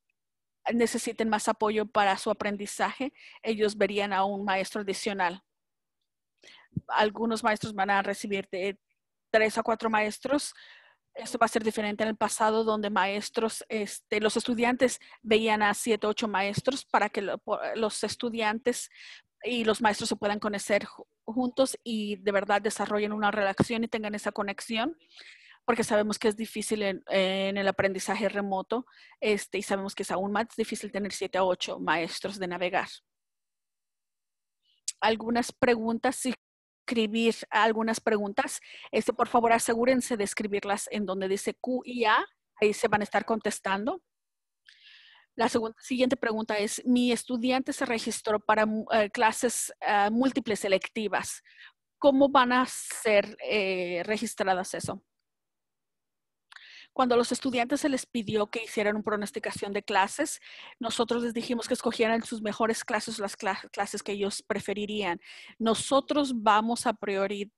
[SPEAKER 1] necesiten más apoyo para su aprendizaje, ellos verían a un maestro adicional algunos maestros van a recibir de tres a cuatro maestros. Esto va a ser diferente en el pasado, donde maestros, este, los estudiantes veían a siete, ocho maestros para que los estudiantes y los maestros se puedan conocer juntos y de verdad desarrollen una relación y tengan esa conexión, porque sabemos que es difícil en, el aprendizaje remoto este, y sabemos que es aún más difícil tener siete a ocho maestros de navegar algunas preguntas. Si escribir algunas preguntas. Este, por favor, asegúrense de escribirlas en donde dice Q y A. Ahí se van a estar contestando. La siguiente pregunta es, mi estudiante se registró para eh, clases eh, múltiples selectivas. ¿Cómo van a ser eh, registradas eso? Cuando a los estudiantes se les pidió que hicieran una pronosticación de clases, nosotros les dijimos que escogieran sus mejores clases, las clases que ellos preferirían. Nosotros vamos a priorizar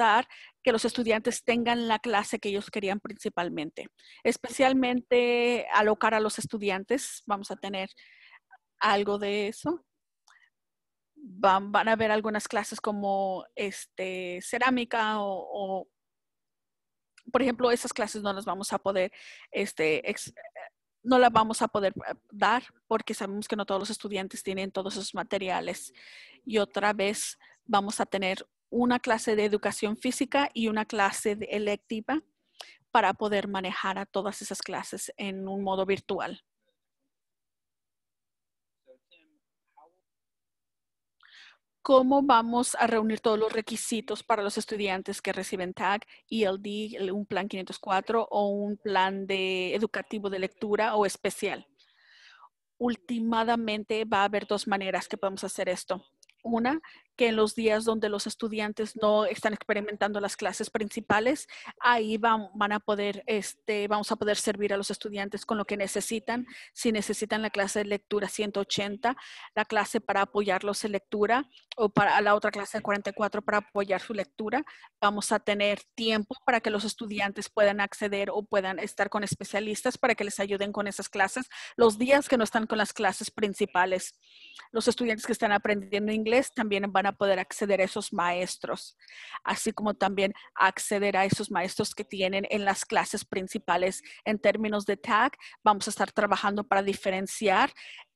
[SPEAKER 1] eh, que los estudiantes tengan la clase que ellos querían principalmente. Especialmente alocar a los estudiantes, vamos a tener algo de eso. Van, a ver algunas clases como este, cerámica o por ejemplo, esas clases no las vamos a poder, este, no las vamos a poder eh, dar porque sabemos que no todos los estudiantes tienen todos esos materiales. Y otra vez vamos a tener una clase de educación física y una clase de electiva para poder manejar a todas esas clases en un modo virtual. cómo vamos a reunir todos los requisitos para los estudiantes que reciben TAG, e ELD, un plan 504 o un plan de educativo de lectura o especial. Últimamente va a haber dos maneras que podemos hacer esto. Una en los días donde los estudiantes no están experimentando las clases principales, ahí van, van a poder, este, vamos a poder servir a los estudiantes con lo que necesitan. Si necesitan la clase de lectura 180, la clase para apoyarlos en lectura o para la otra clase de 44 para apoyar su lectura, vamos a tener tiempo para que los estudiantes puedan acceder o puedan estar con especialistas para que les ayuden con esas clases los días que no están con las clases principales. Los estudiantes que están aprendiendo inglés también van a poder acceder a esos maestros, así como también acceder a esos maestros que tienen en las clases principales. En términos de TAG, vamos a estar trabajando para diferenciar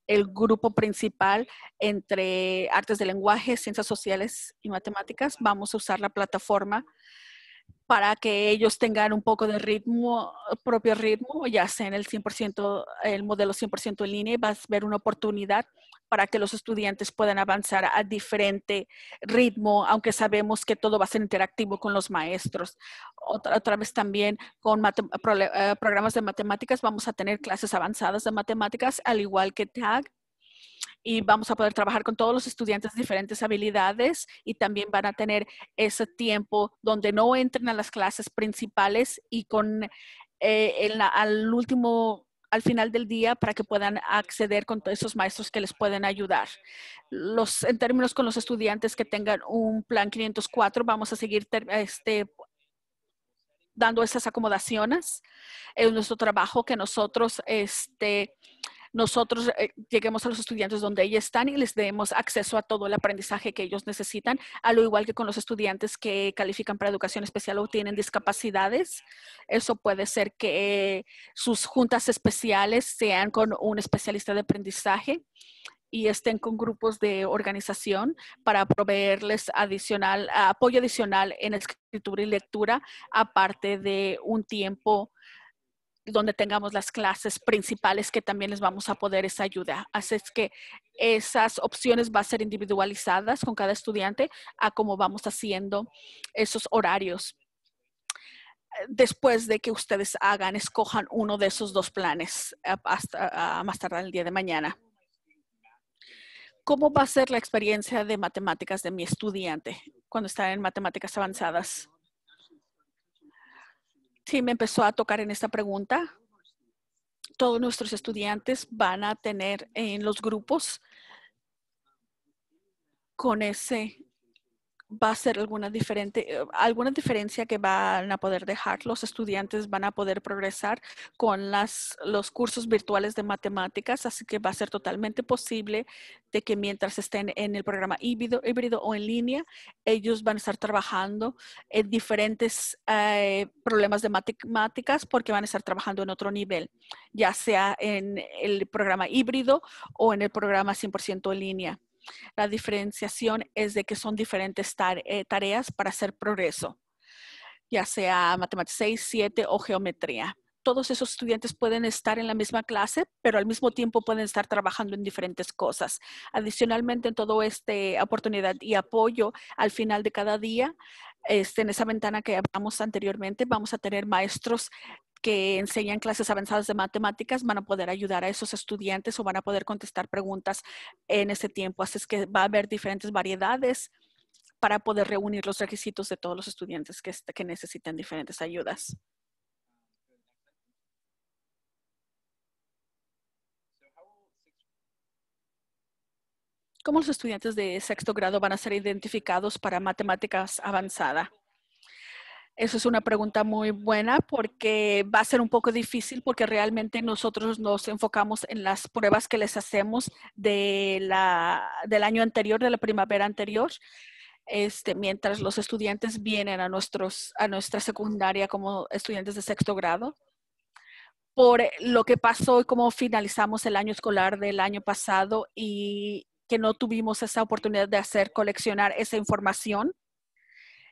[SPEAKER 1] el grupo principal entre artes de lenguaje, ciencias sociales y matemáticas. Vamos a usar la plataforma para que ellos tengan un poco de ritmo, propio ritmo, ya sea en el 100%, el modelo 100% en línea, vas a ver una oportunidad para que los estudiantes puedan avanzar a diferente ritmo, aunque sabemos que todo va a ser interactivo con los maestros. Otra, vez también con eh, programas de matemáticas vamos a tener clases avanzadas de matemáticas, al igual que TAG, y vamos a poder trabajar con todos los estudiantes de diferentes habilidades y también van a tener ese tiempo donde no entren a las clases principales y con el eh, al último al final del día para que puedan acceder con esos maestros que les pueden ayudar. Los, en términos con los estudiantes que tengan un plan 504, vamos a seguir este, dando esas acomodaciones. en nuestro trabajo que nosotros este, nosotros eh, lleguemos a los estudiantes donde ellos están y les demos acceso a todo el aprendizaje que ellos necesitan, a lo igual que con los estudiantes que califican para educación especial o tienen discapacidades. Eso puede ser que sus juntas especiales sean con un especialista de aprendizaje y estén con grupos de organización para proveerles adicional, apoyo adicional en escritura y lectura, aparte de un tiempo donde tengamos las clases principales que también les vamos a poder esa ayuda. Así es que esas opciones van a ser individualizadas con cada estudiante a cómo vamos haciendo esos horarios después de que ustedes hagan, escojan uno de esos dos planes hasta más tardar el día de mañana. ¿Cómo va a ser la experiencia de matemáticas de mi estudiante cuando está en matemáticas avanzadas? Sí, me empezó a tocar en esta pregunta. Todos nuestros estudiantes van a tener en los grupos con ese va a ser alguna, eh, alguna diferencia que van a poder dejar. Los estudiantes van a poder progresar con las, los cursos virtuales de matemáticas, así que va a ser totalmente posible de que mientras estén en el programa híbrido, o en línea, ellos van a estar trabajando en diferentes eh, problemas de matemáticas porque van a estar trabajando en otro nivel, ya sea en el programa híbrido o en el programa 100% en línea. La diferenciación es de que son diferentes eh, tareas para hacer progreso, ya sea matemáticas 6, 7 o geometría. Todos esos estudiantes pueden estar en la misma clase, pero al mismo tiempo pueden estar trabajando en diferentes cosas. Adicionalmente, en toda esta oportunidad y apoyo, al final de cada día, este, en esa ventana que hablamos anteriormente, vamos a tener maestros que enseñan clases avanzadas de matemáticas van a poder ayudar a esos estudiantes o van a poder contestar preguntas en ese tiempo. Así es que va a haber diferentes variedades para poder reunir los requisitos de todos los estudiantes que, que necesitan diferentes ayudas. ¿Cómo los estudiantes de sexto grado van a ser identificados para matemáticas avanzada? Eso es una pregunta muy buena porque va a ser un poco difícil porque realmente nosotros nos enfocamos en las pruebas que les hacemos del año anterior, de la primavera anterior. Este, mientras los estudiantes vienen a, a nuestra secundaria como estudiantes de sexto grado. Por lo que pasó y cómo finalizamos el año escolar del año pasado y que no tuvimos esa oportunidad de hacer coleccionar esa información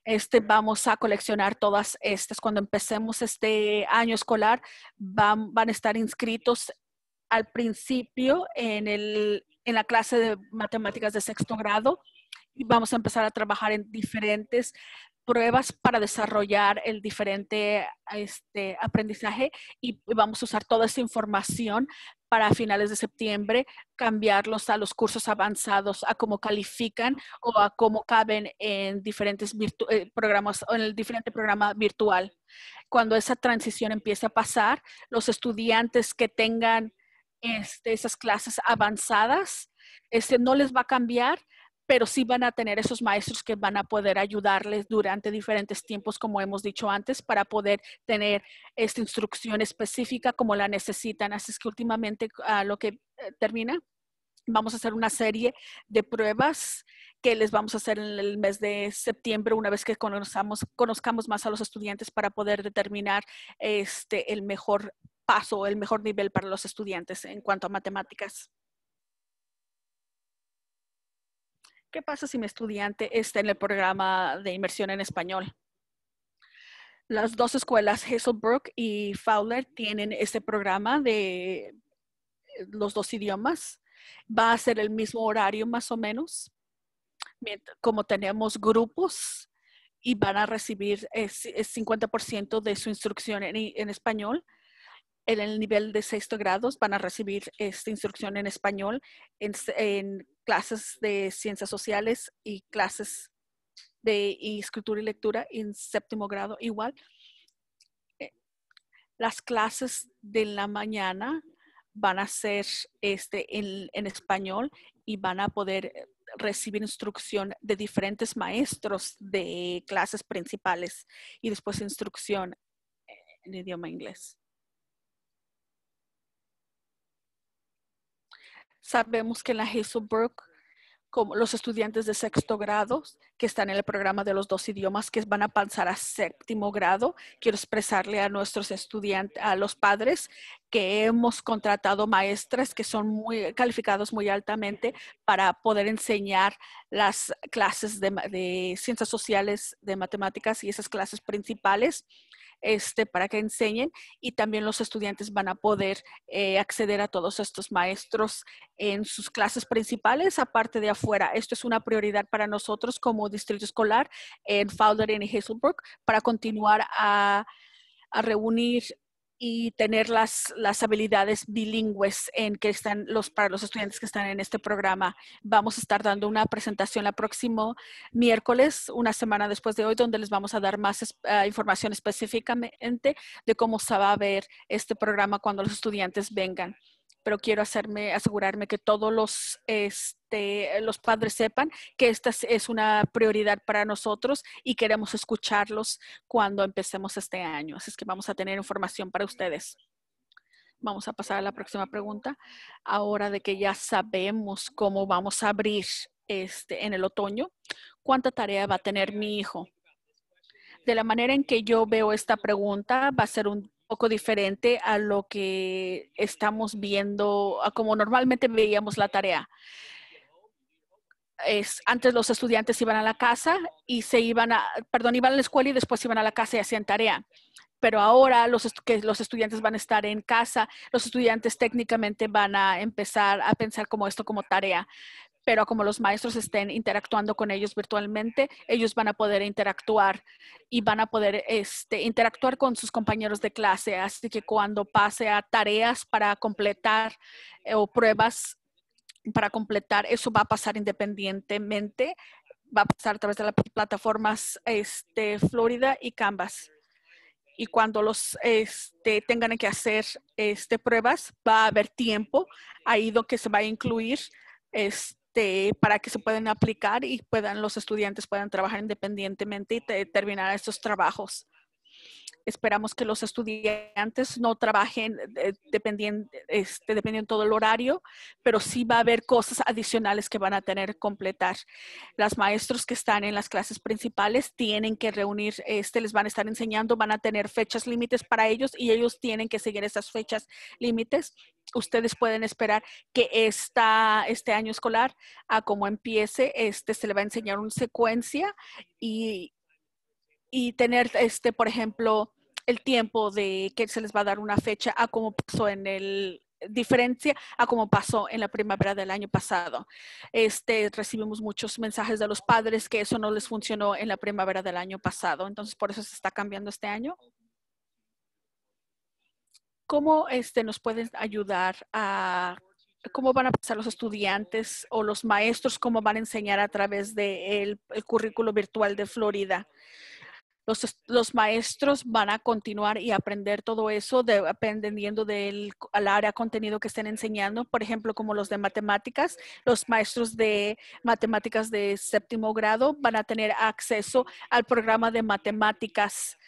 [SPEAKER 1] este, vamos a coleccionar todas estas. Cuando empecemos este año escolar, van, a estar inscritos al principio en, en la clase de matemáticas de sexto grado y vamos a empezar a trabajar en diferentes pruebas para desarrollar el diferente este, aprendizaje y vamos a usar toda esa información para finales de septiembre cambiarlos a los cursos avanzados, a cómo califican o a cómo caben en diferentes eh, programas o en el diferente programa virtual. Cuando esa transición empiece a pasar, los estudiantes que tengan este, esas clases avanzadas, este, no les va a cambiar pero sí van a tener esos maestros que van a poder ayudarles durante diferentes tiempos, como hemos dicho antes, para poder tener esta instrucción específica como la necesitan. Así es que últimamente a lo que eh, termina, vamos a hacer una serie de pruebas que les vamos a hacer en el mes de septiembre, una vez que conozcamos, más a los estudiantes para poder determinar este, el mejor paso, el mejor nivel para los estudiantes en cuanto a matemáticas. ¿qué pasa si mi estudiante está en el programa de inmersión en español? Las dos escuelas, Hazelbrook y Fowler, tienen ese programa de eh, los dos idiomas. Va a ser el mismo horario más o menos, como tenemos grupos y van a recibir el eh, 50% eh, de su instrucción en español en el nivel de sexto grado van a recibir esta instrucción en español en, clases de ciencias sociales y clases de escritura y lectura en séptimo grado igual. Eh, las clases de la mañana van a ser este, en, en español y van a poder eh, recibir instrucción de diferentes maestros de clases principales y después instrucción eh, en idioma inglés. Sabemos que en la Hazelbrook, como los estudiantes de sexto grado que están en el programa de los dos idiomas que van a pasar a séptimo grado, quiero expresarle a nuestros estudiantes, a los padres, que hemos contratado maestras que son muy calificados muy altamente para poder enseñar las clases de, de ciencias sociales, de matemáticas y esas clases principales este, para que enseñen y también los estudiantes van a poder eh, acceder a todos estos maestros en sus clases principales, aparte de afuera. Esto es una prioridad para nosotros como distrito escolar en Fowler y Hazelbrook para continuar a reunir y tener las, las habilidades bilingües en que están los, para los estudiantes que están en este programa. Vamos a estar dando una presentación el próximo miércoles, una semana después de hoy, donde les vamos a dar más eh, información específicamente de cómo se va a ver este programa cuando los estudiantes vengan pero quiero asegurarme que todos los, este, los padres sepan que esta es una prioridad para nosotros y queremos escucharlos cuando empecemos este año. Así es que vamos a tener información para ustedes. Vamos a pasar a la próxima pregunta. Ahora de que ya sabemos cómo vamos a abrir este, en el otoño, ¿cuánta tarea va a tener mi hijo? De la manera en que yo veo esta pregunta, va a ser un diferente a lo que estamos viendo, a como normalmente veíamos la tarea. Es, antes los estudiantes iban a la casa y se iban a, perdón, iban a la escuela y después iban a la casa y hacían tarea. Pero ahora los, los estudiantes van a estar en casa, los estudiantes técnicamente van a empezar a pensar como esto como tarea pero como los maestros estén interactuando con ellos virtualmente, ellos van a poder interactuar y van a poder este, interactuar con sus compañeros de clase. Así que cuando pase a tareas para completar eh, o pruebas para completar, eso va a pasar independientemente, va a pasar a través de las plataformas este, Florida y Canvas y cuando los este, tengan que hacer este, pruebas, va a haber tiempo ahí donde que se va a incluir este este, para que se puedan aplicar y puedan los estudiantes puedan trabajar independientemente y terminar estos trabajos. Esperamos que los estudiantes no trabajen eh, este, dependiendo, este, todo el horario, pero sí va a haber cosas adicionales que van a tener que completar. Las maestros que están en las clases principales tienen que reunir, este, les van a estar enseñando, van a tener fechas límites para ellos y ellos tienen que seguir esas fechas límites ustedes pueden esperar que esta, este año escolar, a cómo empiece, este, se le va a enseñar una secuencia y, tener, este, por ejemplo, el tiempo de que se les va a dar una fecha a cómo pasó en el diferencia a cómo pasó en la primavera del año pasado. Este, recibimos muchos mensajes de los padres que eso no les funcionó en la primavera del año pasado, entonces por eso se está cambiando este año. ¿Cómo este, nos pueden ayudar a cómo van a pasar los estudiantes o los maestros, cómo van a enseñar a través del el currículo virtual de Florida? Los, maestros van a continuar y aprender todo eso dependiendo del al área contenido que estén enseñando. Por ejemplo, como los de matemáticas, los maestros de matemáticas de séptimo grado van a tener acceso al programa de matemáticas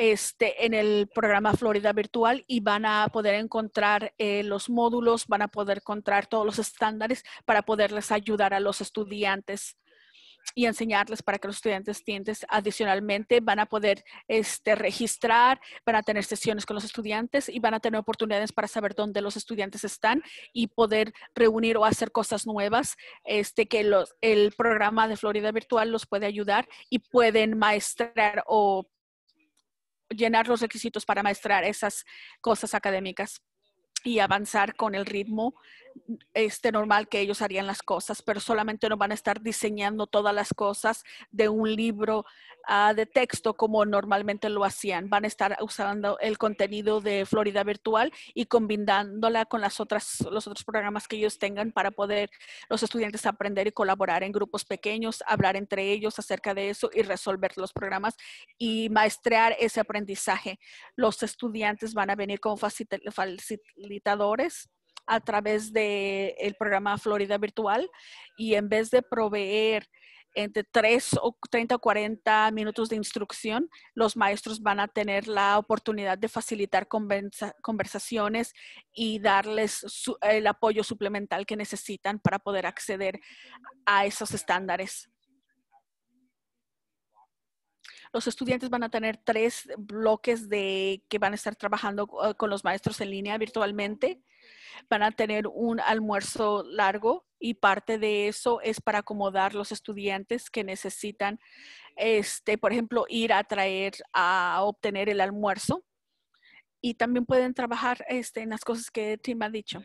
[SPEAKER 1] este, en el programa Florida Virtual y van a poder encontrar eh, los módulos, van a poder encontrar todos los estándares para poderles ayudar a los estudiantes y enseñarles para que los estudiantes tienden adicionalmente van a poder este, registrar, van a tener sesiones con los estudiantes y van a tener oportunidades para saber dónde los estudiantes están y poder reunir o hacer cosas nuevas este, que los, el programa de Florida Virtual los puede ayudar y pueden maestrar o llenar los requisitos para maestrar esas cosas académicas y avanzar con el ritmo este, normal que ellos harían las cosas, pero solamente no van a estar diseñando todas las cosas de un libro ah, de texto como normalmente lo hacían. Van a estar usando el contenido de Florida Virtual y combinándola con los otros programas que ellos tengan para poder los estudiantes aprender y colaborar en grupos pequeños, hablar entre ellos acerca de eso y resolver los programas y maestrear ese aprendizaje. Los estudiantes van a venir con facilitadores a través del programa Florida Virtual y en vez de proveer entre 3 o 30 o 40 minutos de instrucción, los maestros van a tener la oportunidad de facilitar conversaciones y darles el apoyo suplemental que necesitan para poder acceder a esos estándares. Los estudiantes van a tener tres bloques de que van a estar trabajando eh, con los maestros en línea virtualmente. Van a tener un almuerzo largo y parte de eso es para acomodar los estudiantes que necesitan, este, por ejemplo, ir a traer a obtener el almuerzo. Y también pueden trabajar este, en las cosas que Tim ha dicho.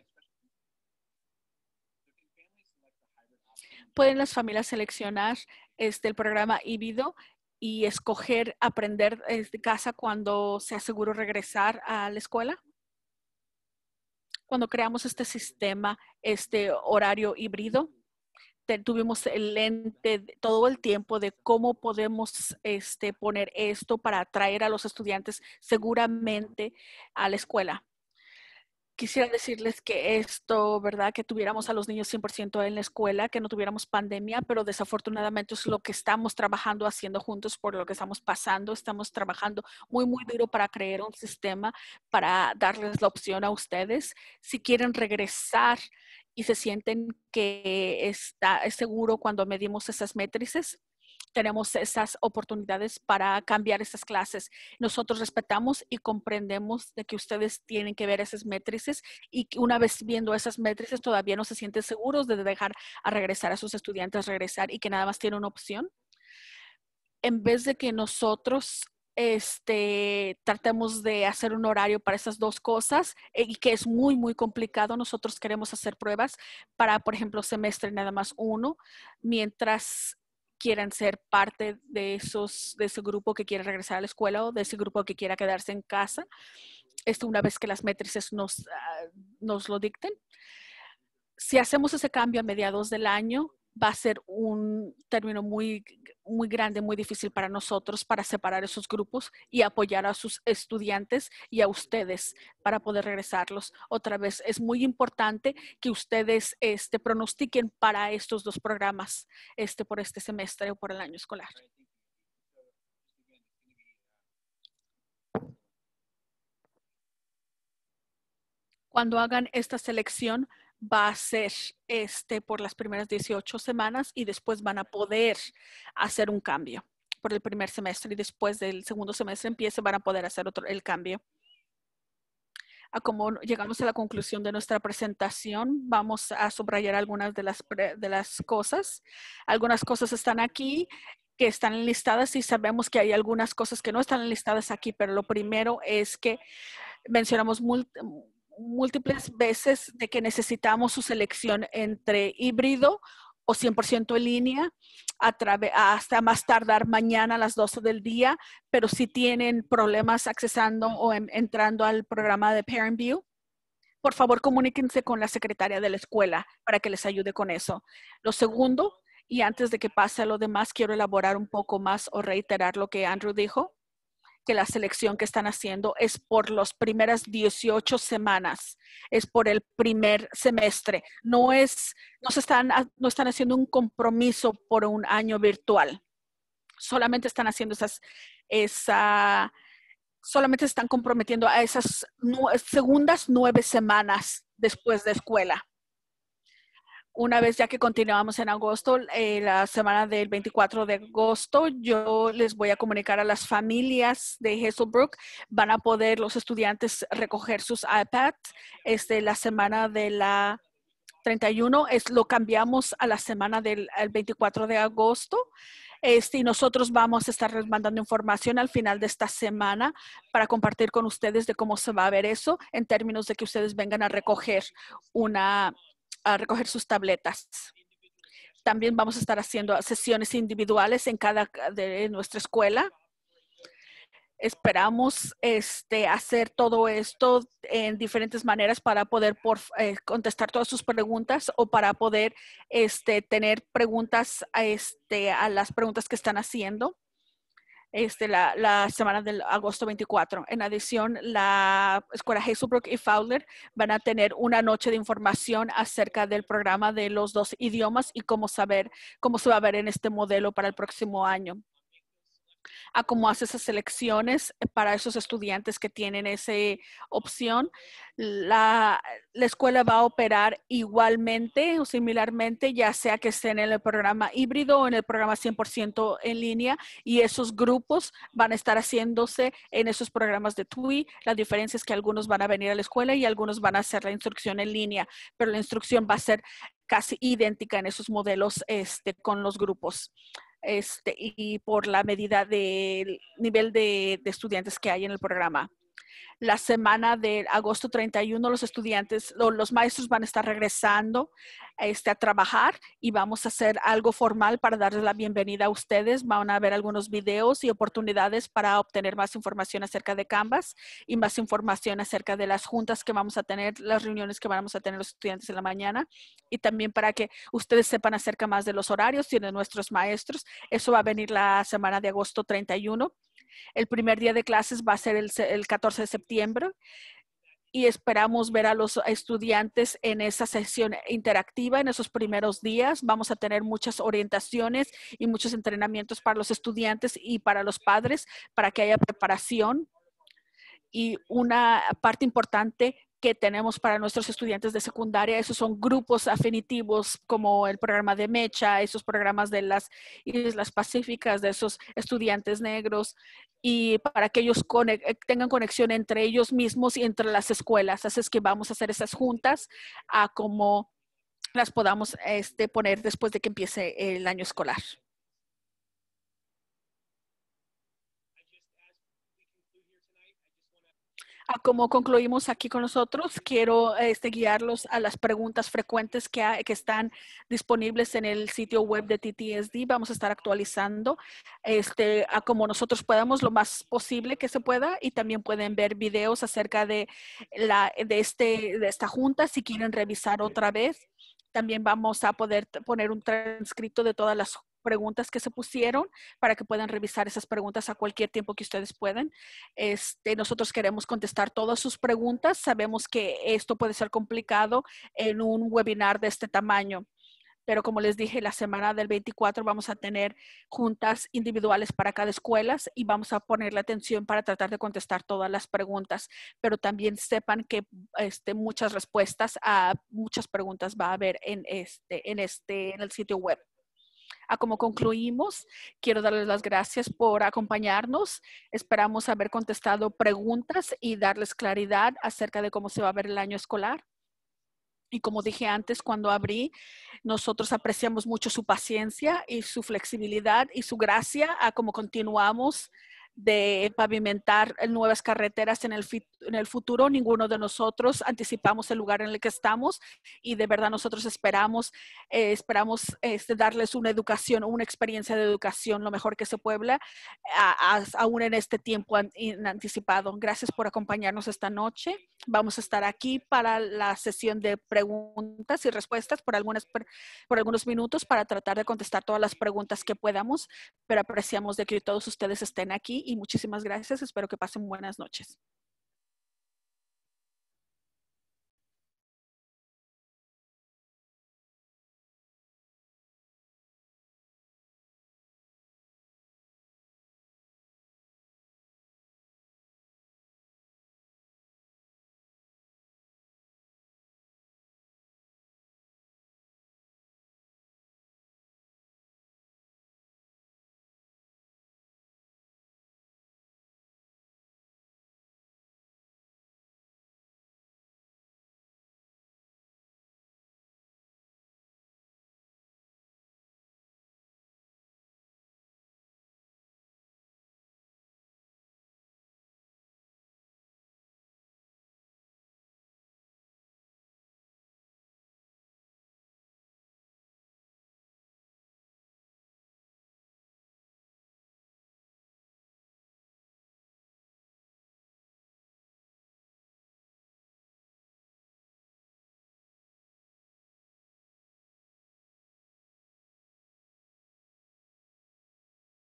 [SPEAKER 1] pueden las familias seleccionar este, el programa híbrido y escoger aprender desde casa cuando sea seguro regresar a la escuela? Cuando creamos este sistema, este horario híbrido, tuvimos el lente todo el tiempo de cómo podemos este, poner esto para atraer a los estudiantes seguramente a la escuela quisiera decirles que esto, ¿verdad? Que tuviéramos a los niños 100% en la escuela, que no tuviéramos pandemia, pero desafortunadamente es lo que estamos trabajando, haciendo juntos por lo que estamos pasando. Estamos trabajando muy, muy duro para crear un sistema, para darles la opción a ustedes. Si quieren regresar y se sienten que está, es seguro cuando medimos esas métricas, tenemos esas oportunidades para cambiar esas clases. Nosotros respetamos y comprendemos de que ustedes tienen que ver esas métricas y que una vez viendo esas métricas, todavía no se sienten seguros de dejar a regresar a sus estudiantes, regresar y que nada más tienen una opción. En vez de que nosotros este, tratemos de hacer un horario para esas dos cosas eh, y que es muy, muy complicado. Nosotros queremos hacer pruebas para, por ejemplo, semestre nada más uno, mientras quieran ser parte de, esos, de ese grupo que quiere regresar a la escuela o de ese grupo que quiera quedarse en casa, esto una vez que las métricas nos, ah, nos lo dicten. Si hacemos ese cambio a mediados del año, va a ser un término muy muy grande, muy difícil para nosotros para separar esos grupos y apoyar a sus estudiantes y a ustedes para poder regresarlos. Otra vez, es muy importante que ustedes este, pronostiquen para estos dos programas este, por este semestre o por el año escolar. Cuando hagan esta selección, va a ser este, por las primeras 18 semanas y después van a poder hacer un cambio por el primer semestre y después del segundo semestre empiece van a poder hacer otro, el cambio. A como llegamos a la conclusión de nuestra presentación, vamos a subrayar algunas de las, de las cosas. Algunas cosas están aquí que están enlistadas y sabemos que hay algunas cosas que no están enlistadas aquí, pero lo primero es que mencionamos múltiples veces de que necesitamos su selección entre híbrido o 100% en línea hasta más tardar mañana a las 12 del día, pero si tienen problemas accesando o entrando al programa de Parent View, por favor comuníquense con la secretaria de la escuela para que les ayude con eso. Lo segundo, y antes de que pase a lo demás, quiero elaborar un poco más o reiterar lo que Andrew dijo que la selección que están haciendo es por las primeras 18 semanas, es por el primer semestre. No es, no están, no están haciendo un compromiso por un año virtual. Solamente están haciendo esas, esa, solamente están comprometiendo a esas segundas nueve semanas después de escuela una vez ya que continuamos en agosto, eh, la semana del 24 de agosto, yo les voy a comunicar a las familias de Hazelbrook, van a poder los estudiantes recoger sus iPads este, la semana de la 31, es, lo cambiamos a la semana del 24 de agosto. Este, y nosotros vamos a estar mandando información al final de esta semana para compartir con ustedes de cómo se va a ver eso en términos de que ustedes vengan a recoger una, a recoger sus tabletas. También vamos a estar haciendo sesiones individuales en cada de nuestra escuela. Esperamos este, hacer todo esto en diferentes maneras para poder por, eh, contestar todas sus preguntas o para poder este, tener preguntas este, a las preguntas que están haciendo. Este, la, semana del agosto 24. En adición, la Escuela Hazelbrook y Fowler van a tener una noche de información acerca del programa de los dos idiomas y cómo saber cómo se va a ver en este modelo para el próximo año a cómo hace esas selecciones eh, para esos estudiantes que tienen esa opción. La, escuela va a operar igualmente o similarmente, ya sea que estén en el programa híbrido o en el programa 100% en línea, y esos grupos van a estar haciéndose en esos programas de TUI. La diferencia es que algunos van a venir a la escuela y algunos van a hacer la instrucción en línea, pero la instrucción va a ser casi idéntica en esos modelos este, con los grupos. Este, y por la medida del nivel de estudiantes que hay en el programa. La semana de agosto 31 los estudiantes o los maestros van a estar regresando este, a trabajar y vamos a hacer algo formal para darles la bienvenida a ustedes. Van a ver algunos videos y oportunidades para obtener más información acerca de Canvas y más información acerca de las juntas que vamos a tener, las reuniones que vamos a tener los estudiantes en la mañana y también para que ustedes sepan acerca más de los horarios y de nuestros maestros. Eso va a venir la semana de agosto 31. El primer día de clases va a ser el, 14 de septiembre y esperamos ver a los estudiantes en esa sesión interactiva en esos primeros días. Vamos a tener muchas orientaciones y muchos entrenamientos para los estudiantes y para los padres para que haya preparación. Y una parte importante que tenemos para nuestros estudiantes de secundaria. Esos son grupos afinitivos como el programa de Mecha, esos programas de las Islas Pacíficas, de esos estudiantes negros, y para que ellos eh, tengan conexión entre ellos mismos y entre las escuelas. Así es que vamos a hacer esas juntas a cómo las podamos este, poner después de que empiece el año escolar. como concluimos aquí con nosotros, quiero este, guiarlos a las preguntas frecuentes que, están disponibles en el sitio web de TTSD. Vamos a estar actualizando este, a como nosotros podamos, lo más posible que se pueda. Y también pueden ver videos acerca de, la, de, este, de esta junta si quieren revisar otra vez. También vamos a poder poner un transcrito de todas las preguntas que se pusieron para que puedan revisar esas preguntas a cualquier tiempo que ustedes puedan. Este, nosotros queremos contestar todas sus preguntas. Sabemos que esto puede ser complicado en un webinar de este tamaño. Pero como les dije, la semana del 24 vamos a tener juntas individuales para cada escuela y vamos a poner la atención para tratar de contestar todas las preguntas. Pero también sepan que este, muchas respuestas a muchas preguntas va a haber en, este, en, este, en el sitio web a como concluimos. Quiero darles las gracias por acompañarnos. Esperamos haber contestado preguntas y darles claridad acerca de cómo se va a ver el año escolar. Y como dije antes, cuando abrí, nosotros apreciamos mucho su paciencia y su flexibilidad y su gracia a cómo continuamos de pavimentar eh, nuevas carreteras en el, futuro. Ninguno de nosotros anticipamos el lugar en el que estamos y de verdad nosotros esperamos, eh, esperamos este, darles una educación, una experiencia de educación lo mejor que se puebla, aún en este tiempo anticipado. Gracias por acompañarnos esta noche. Vamos a estar aquí para la sesión de preguntas y respuestas por, algunos minutos para tratar de contestar todas las preguntas que podamos, pero apreciamos de que todos ustedes estén aquí y muchísimas gracias. Espero que pasen buenas noches.